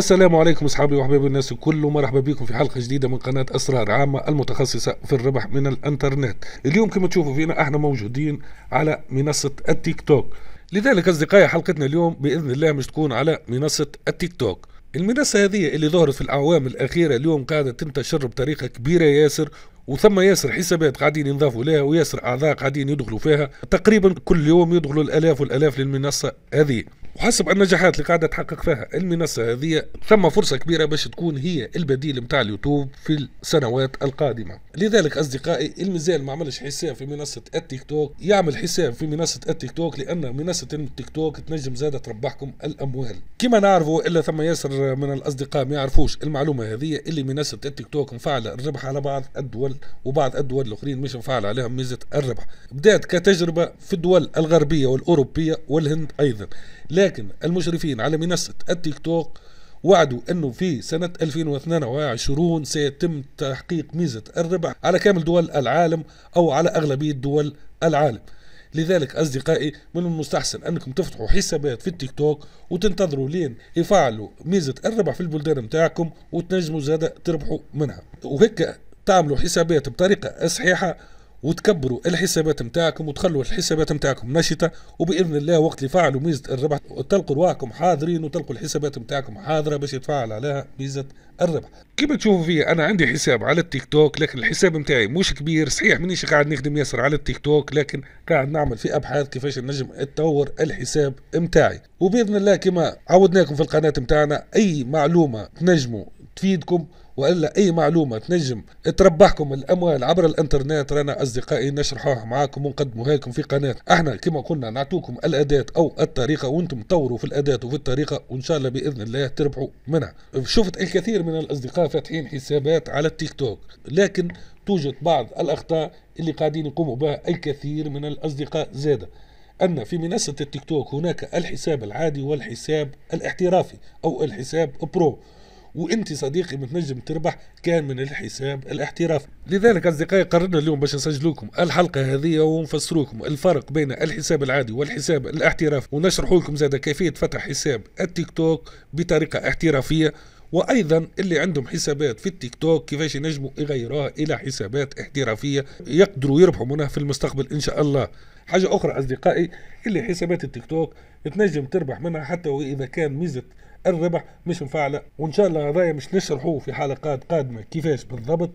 السلام عليكم اصحابي وحبايب الناس الكل ومرحبا بكم في حلقه جديده من قناه اسرار عامه المتخصصه في الربح من الانترنت اليوم كما تشوفوا فينا احنا موجودين على منصه التيك توك لذلك اصدقائي حلقتنا اليوم باذن الله مش تكون على منصه التيك توك المنصه هذه اللي ظهرت في الاعوام الاخيره اليوم قاعده تنتشر بطريقه كبيره ياسر وثم ياسر حسابات قاعدين ينضافوا لها وياسر اعضاء قاعدين يدخلوا فيها تقريبا كل يوم يدخلوا الالاف والالاف للمنصه هذه وحسب النجاحات اللي قاعده تحقق فيها المنصه هذه ثم فرصه كبيره باش تكون هي البديل نتاع اليوتيوب في السنوات القادمه لذلك اصدقائي المزال ما عملش حساب في منصه التيك توك يعمل حساب في منصه التيك توك لان منصه التيك توك تنجم زاده تربحكم الاموال كما نعرفوا الا ثم ياسر من الاصدقاء ما يعرفوش المعلومه هذه اللي منصه التيك توك مفعله الربح على بعض الدول وبعض الدول الاخرين مش مفعله عليهم ميزه الربح بدات كتجربه في الدول الغربيه والاوروبيه والهند ايضا لكن لكن المشرفين على منصة التيك توك وعدوا انه في سنة 2022 سيتم تحقيق ميزة الربح على كامل دول العالم او على اغلبية دول العالم لذلك اصدقائي من المستحسن انكم تفتحوا حسابات في التيك توك وتنتظروا لين يفعلوا ميزة الربح في البلدان متاعكم وتنجموا زادة تربحوا منها وهيك تعملوا حسابات بطريقة صحيحة وتكبروا الحسابات نتاعكم وتخلوا الحسابات نتاعكم نشطه وباذن الله وقت اللي فعلوا ميزه الربح تلقوا رواحكم حاضرين وتلقوا الحسابات نتاعكم حاضره باش يتفاعل عليها ميزه الربح كما تشوفوا فيا انا عندي حساب على التيك توك لكن الحساب نتاعي مش كبير صحيح مانيش قاعد نخدم ياسر على التيك توك لكن قاعد نعمل في ابحاث كيفاش نجم اتطور الحساب نتاعي وباذن الله كما عودناكم في القناه نتاعنا اي معلومه تنجموا تفيدكم والا اي معلومه تنجم تربحكم الاموال عبر الانترنت رانا اصدقائي نشرحوها معاكم ونقدموها لكم في قناه احنا كما قلنا نعطوكم الاداه او الطريقه وانتم تطوروا في الاداه وفي الطريقه وان شاء الله باذن الله تربحوا منها شفت الكثير من الاصدقاء فاتحين حسابات على التيك توك لكن توجد بعض الاخطاء اللي قاعدين يقوموا بها الكثير من الاصدقاء زاده أن في منصة التيك توك هناك الحساب العادي والحساب الاحترافي أو الحساب برو وانت صديقي بتنجم تربح كان من الحساب الاحترافي لذلك اصدقائي قررنا اليوم باش نسجلوكم الحلقه هذه ونفسروكم الفرق بين الحساب العادي والحساب الاحترافي ونشرح لكم زاد كيفيه فتح حساب التيك توك بطريقه احترافيه وايضا اللي عندهم حسابات في التيك توك كيفاش ينجموا يغيروها الى حسابات احترافيه يقدروا يربحوا منها في المستقبل ان شاء الله حاجه اخرى اصدقائي اللي حسابات التيك توك تنجم تربح منها حتى واذا كان ميزه الربح مش مفعلة وإن شاء الله هذايا مش نشرحوه في حلقات قادمة كيفاش بالضبط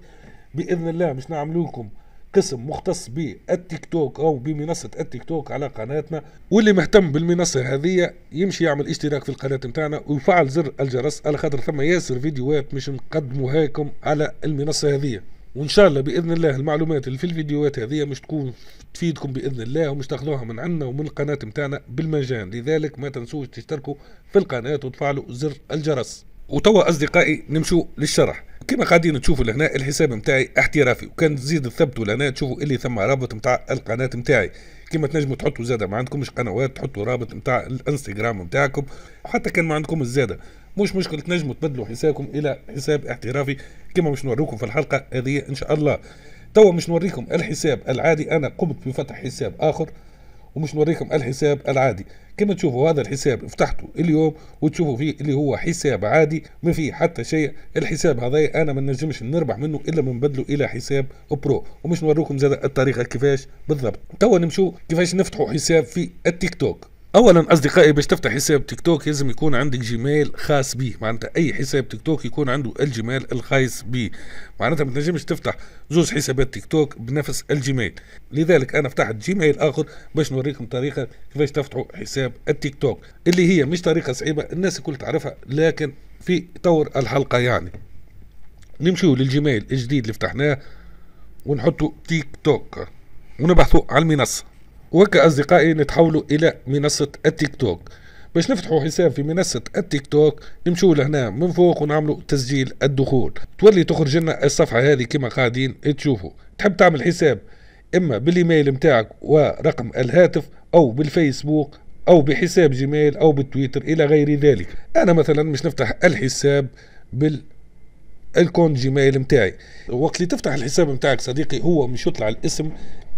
بإذن الله مش نعمل لكم قسم مختص بالتيك توك أو بمنصة التيك توك على قناتنا واللي مهتم بالمنصة هذه يمشي يعمل اشتراك في القناة نتاعنا ويفعل زر الجرس على خاطر ثم ياسر فيديوهات مش نقدموها لكم على المنصة هذه وان شاء الله باذن الله المعلومات اللي في الفيديوهات هذه مش تكون تفيدكم باذن الله ومش تاخذوها من عنا ومن القناه متاعنا بالمجان لذلك ما تنسوش تشتركوا في القناه وتفعلوا زر الجرس وتوا اصدقائي نمشوا للشرح كما قاعدين تشوفوا لهنا الحساب متاعي احترافي وكان تزيد تثبتوا لهنا تشوفوا اللي ثم رابط متاع القناه متاعي كما تنجموا تحطوا زاده ما عندكمش قنوات تحطوا رابط متاع الانستغرام متاعكم وحتى كان ما عندكم الزاده مش مشكل تنجموا تبدلوا حسابكم الى حساب احترافي كما مش نوريكم في الحلقه هذه ان شاء الله توا مش نوريكم الحساب العادي انا قمت بفتح حساب اخر ومش نوريكم الحساب العادي كما تشوفوا هذا الحساب فتحته اليوم وتشوفوا فيه اللي هو حساب عادي ما فيه حتى شيء الحساب هذا انا ما نجمش نربح منه الا من بدله الى حساب برو ومش نوريكم زاد الطريقه كيفاش بالضبط توا نمشوا كيفاش نفتحوا حساب في التيك توك اولا اصدقائي باش تفتح حساب تيك توك لازم يكون عندك جيميل خاص بيه معناتها اي حساب تيك توك يكون عنده الجيميل الخاص بيه معناتها ما تنجمش تفتح زوج حسابات تيك توك بنفس الجيميل لذلك انا فتحت جيميل اخر باش نوريكم طريقه كيفاش تفتحوا حساب التيك توك اللي هي مش طريقه صعيبه الناس الكل تعرفها لكن في طور الحلقه يعني نمشيو للجيميل الجديد اللي فتحناه ونحطوا تيك توك ونبحثوا على المنصه وكأصدقائي نتحولوا إلى منصة التيك توك باش نفتحوا حساب في منصة التيك توك نمشوا لهنا من فوق ونعملوا تسجيل الدخول تولي تخرج لنا الصفحة هذه كما قاعدين تشوفوا تحب تعمل حساب إما بالإيميل متاعك ورقم الهاتف أو بالفيسبوك أو بحساب جيميل أو بالتويتر إلى غير ذلك أنا مثلا مش نفتح الحساب بال الكون جيميل متاعي وقت اللي تفتح الحساب متاعك صديقي هو مش يطلع الاسم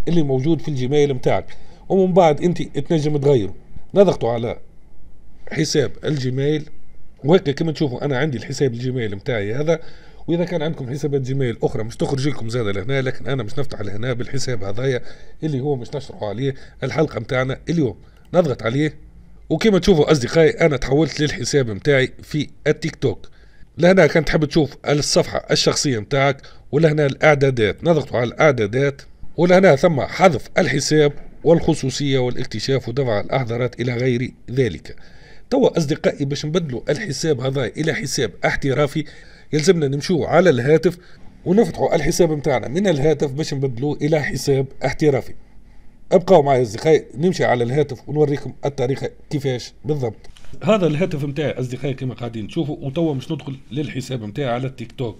اللي موجود في الجيميل متاعك ومن بعد انت تنجم تغيره نضغطوا على حساب الجيميل وهكا كما تشوفوا انا عندي الحساب الجيميل متاعي هذا واذا كان عندكم حسابات جيميل اخرى مش تخرج لكم زاده لهنا لكن انا مش نفتح لهنا بالحساب هذايا اللي هو مش نشرحوا عليه الحلقه متاعنا اليوم نضغط عليه وكما تشوفوا اصدقائي انا تحولت للحساب متاعي في التيك توك لهنا كان تحب تشوف الصفحه الشخصيه متاعك ولهنا الاعدادات نضغطوا على الاعدادات ولهنا ثم حذف الحساب والخصوصية والاكتشاف ودفع الأحضارات إلى غير ذلك توا أصدقائي باش نبدلوا الحساب هذا إلى حساب احترافي يلزمنا نمشوا على الهاتف ونفتحوا الحساب متاعنا من الهاتف باش نبدلوه إلى حساب احترافي ابقوا معي أصدقائي نمشي على الهاتف ونوريكم الطريقة كيفاش بالضبط هذا الهاتف نتاعي أصدقائي كما قاعدين تشوفوا وتوا مش ندخل للحساب نتاعي على التيك توك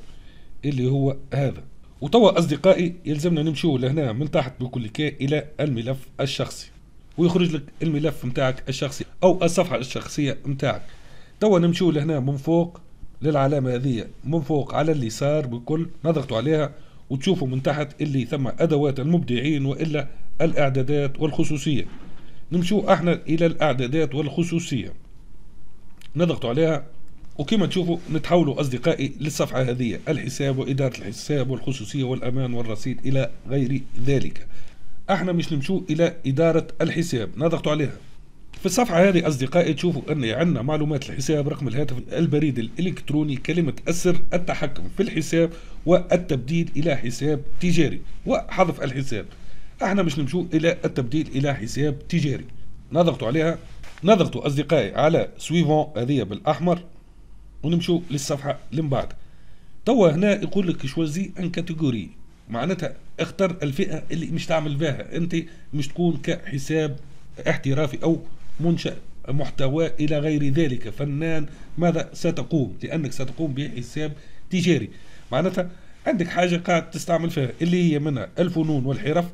اللي هو هذا وتوا أصدقائي يلزمنا نمشيو لهنا من تحت بكل كي إلى الملف الشخصي ويخرج لك الملف نتاعك الشخصي أو الصفحة الشخصية نتاعك توا نمشيو لهنا من فوق للعلامة هذه من فوق على اليسار بكل نضغط عليها وتشوفوا من تحت اللي ثم أدوات المبدعين وإلا الإعدادات والخصوصية نمشيو احنا إلى الإعدادات والخصوصية نضغط عليها وكما تشوفوا نتحولوا أصدقائي للصفحة هذه الحساب وإدارة الحساب والخصوصية والأمان والرصيد إلى غير ذلك احنا مش نمشوا إلى إدارة الحساب نضغطوا عليها في الصفحة هذه أصدقائي تشوفوا أن عندنا معلومات الحساب رقم الهاتف البريد الإلكتروني كلمة السر التحكم في الحساب والتبديل إلى حساب تجاري وحذف الحساب احنا مش نمشوا إلى التبديل إلى حساب تجاري نضغطوا عليها نضغطوا أصدقائي على سويفون هذه بالأحمر ونمشوا للصفحه اللي من بعد توا هنا يقول لك شوزي ان كاتيجوري معناتها اختر الفئه اللي مش تعمل فيها انت مش تكون كحساب احترافي او منشا محتوى الى غير ذلك فنان ماذا ستقوم لانك ستقوم بحساب تجاري معناتها عندك حاجه قاعد تستعمل فيها اللي هي منها الفنون والحرف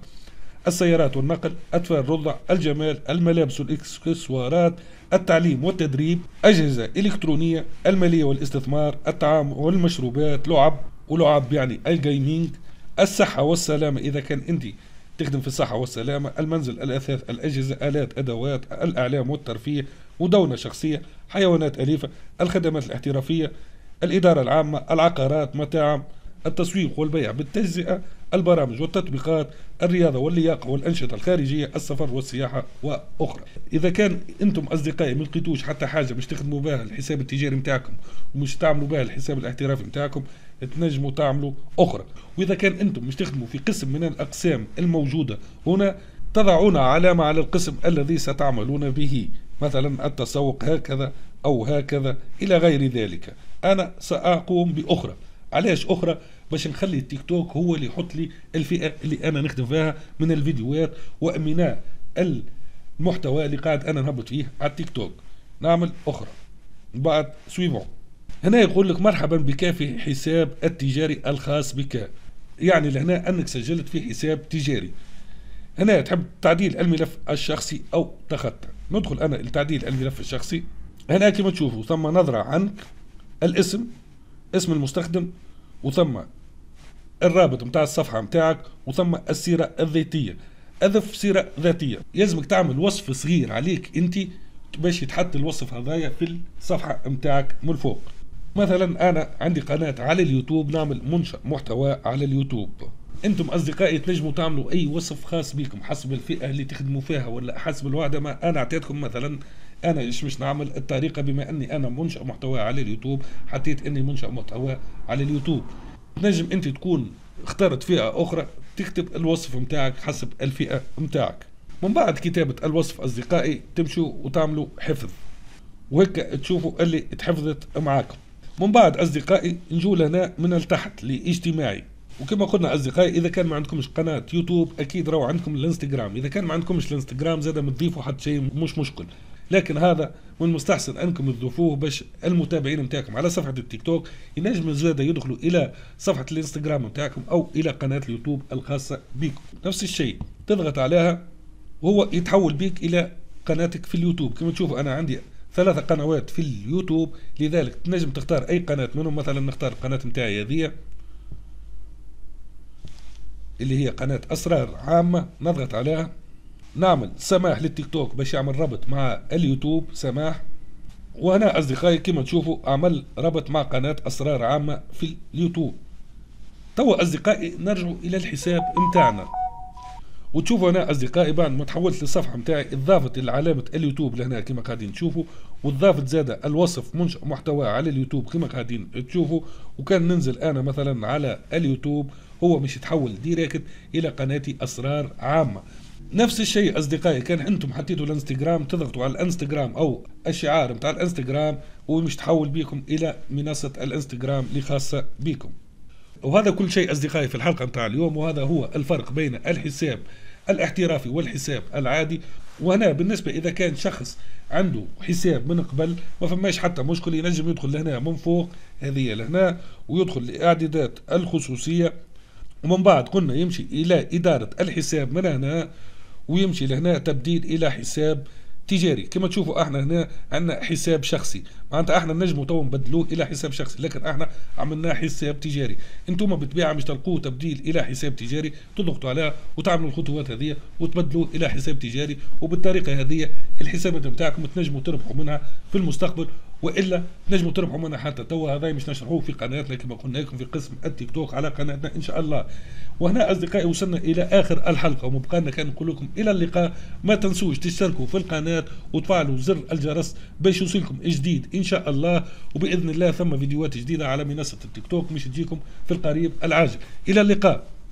السيارات والنقل أطفال الرضع الجمال الملابس والإكسسوارات التعليم والتدريب أجهزة إلكترونية المالية والاستثمار الطعام والمشروبات لعب ولعب يعني الجيمينج الصحة والسلامة إذا كان أنت تخدم في الصحة والسلامة المنزل الأثاث الأجهزة آلات أدوات الأعلام والترفيه مدونة شخصية حيوانات أليفة الخدمات الاحترافية الإدارة العامة العقارات مطاعم التسويق والبيع بالتجزئة البرامج والتطبيقات الرياضة واللياقة والأنشطة الخارجية السفر والسياحة وأخرى إذا كان أنتم أصدقائي ما لقيتوش حتى حاجة باش تخدموا بها الحساب التجاري نتاعكم ومش تعملوا بها الحساب الاحترافي نتاعكم تنجموا تعملوا أخرى وإذا كان أنتم مش تخدموا في قسم من الأقسام الموجودة هنا تضعون علامة على القسم الذي ستعملون به مثلا التسوق هكذا أو هكذا إلى غير ذلك أنا سأقوم بأخرى علاش اخرى باش نخلي التيك توك هو اللي يحط لي الفئه اللي انا نخدم فيها من الفيديوهات وامناء المحتوى اللي قاعد انا نهبط فيه على التيك توك نعمل اخرى بعد سويفون هنا يقول لك مرحبا بك في حساب التجاري الخاص بك يعني لهنا انك سجلت في حساب تجاري هنا تحب تعديل الملف الشخصي او تخطى ندخل انا لتعديل الملف الشخصي هنا كما تشوفوا ثم نظرة عنك الاسم اسم المستخدم وثم الرابط نتاع الصفحه نتاعك وثم السيره الذاتيه اضف سيره ذاتيه يلزمك تعمل وصف صغير عليك انت باش يتحط الوصف هذايا في الصفحه نتاعك من الفوق مثلا انا عندي قناه على اليوتيوب نعمل منشا محتوى على اليوتيوب انتم اصدقائي تنجموا تعملوا اي وصف خاص بكم حسب الفئه اللي تخدموا فيها ولا حسب الوعده ما انا اعطيتكم مثلا انا ايش باش نعمل الطريقه بما اني انا منشا محتوى على اليوتيوب حطيت اني منشا محتوى على اليوتيوب نجم انت تكون اخترت فئه اخرى تكتب الوصف نتاعك حسب الفئه نتاعك من بعد كتابه الوصف اصدقائي تمشوا وتعملوا حفظ وهكا تشوفوا اللي تحفظت معاكم من بعد اصدقائي نجوا لهنا من التحت لاجتماعي وكما قلنا اصدقائي اذا كان ما عندكمش قناه يوتيوب اكيد راهو عندكم الانستغرام اذا كان ما عندكمش الانستغرام زاد ما تضيفوا حتى شيء مش مشكل لكن هذا من المستحسن انكم تضيفوه باش المتابعين نتاعكم على صفحه التيك توك ينجموا زادة يدخلوا الى صفحه الانستغرام نتاعكم او الى قناه اليوتيوب الخاصه بكم نفس الشيء تضغط عليها وهو يتحول بك الى قناتك في اليوتيوب كما تشوفوا انا عندي ثلاثة قنوات في اليوتيوب لذلك تنجم تختار أي قناة منهم مثلا نختار القناة متاعي هذه اللي هي قناة أسرار عامة نضغط عليها نعمل سماح للتيك توك باش يعمل ربط مع اليوتيوب سماح وهنا اصدقائي كما تشوفوا عمل ربط مع قناه اسرار عامه في اليوتيوب توا اصدقائي نرجع الى الحساب متاعنا وتشوفوا هنا اصدقائي بعد ما تحولت للصفحه متاعي اضافت علامه اليوتيوب لهنا كما قاعدين تشوفوا واضافت زادة الوصف منشأ محتوى على اليوتيوب كما قاعدين تشوفوا وكان ننزل انا مثلا على اليوتيوب هو مش يتحول ديريكت الى قناتي اسرار عامه نفس الشيء اصدقائي كان انتم حطيتوا الانستغرام تضغطوا على الانستغرام او الشعار بتاع الانستغرام ومش تحول بيكم الى منصه الانستغرام اللي خاصه بيكم وهذا كل شيء اصدقائي في الحلقه بتاع اليوم وهذا هو الفرق بين الحساب الاحترافي والحساب العادي وهنا بالنسبة إذا كان شخص عنده حساب من قبل ما فماش حتى مشكلة ينجم يدخل لهنا من فوق هذه لهنا ويدخل لإعدادات الخصوصية ومن بعد قلنا يمشي إلى إدارة الحساب من هنا ويمشي لهنا تبديل الى حساب تجاري كما تشوفوا احنا هنا عندنا حساب شخصي معناتها احنا نجموا تو نبدلوه الى حساب شخصي لكن احنا عملناه حساب تجاري انتم بالطبيعه مش تلقوه تبديل الى حساب تجاري تضغطوا عليها وتعملوا الخطوات هذه وتبدلوه الى حساب تجاري وبالطريقه هذه الحسابات بتاعكم تنجموا تربحوا منها في المستقبل والا نجموا تربحوا منا حتى توا هذا مش نشرحوه في قناتنا كما قلنا لكم في قسم التيك توك على قناتنا ان شاء الله وهنا اصدقائي وصلنا الى اخر الحلقه ومبقى لنا كان نقول لكم الى اللقاء ما تنسوش تشتركوا في القناه وتفعلوا زر الجرس باش يوصلكم جديد ان شاء الله وباذن الله ثم فيديوهات جديده على منصه التيك توك مش تجيكم في القريب العاجل الى اللقاء